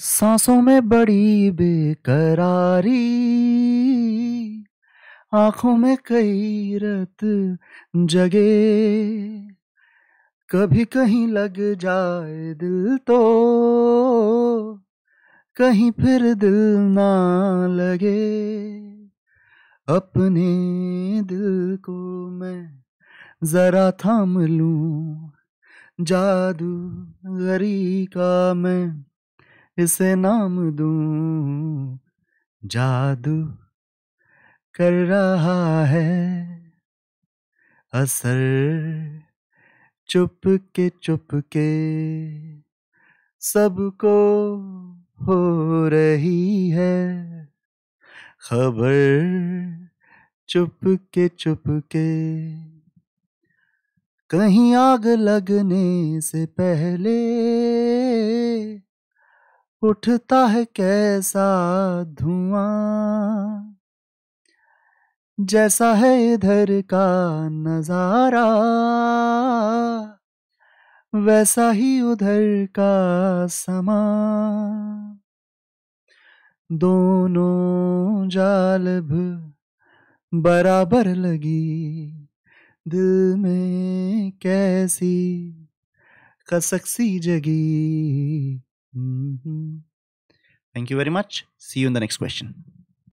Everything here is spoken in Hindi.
सांसों में बड़ी बेकरारी आंखों में कई रत जगे कभी कहीं लग जाए दिल तो कहीं फिर दिल ना लगे अपने दिल को मैं जरा थाम लूं जादू गरी का मैं इसे नाम दू जादू कर रहा है असर चुप के चुप के सबको हो रही है खबर चुप के चुप के कहीं आग लगने से पहले उठता है कैसा धुआं जैसा है इधर का नजारा वैसा ही उधर का समा दोनों जालभ बराबर लगी दिल में कैसी कसक सी जगी Mm-hmm. Thank you very much. See you in the next question.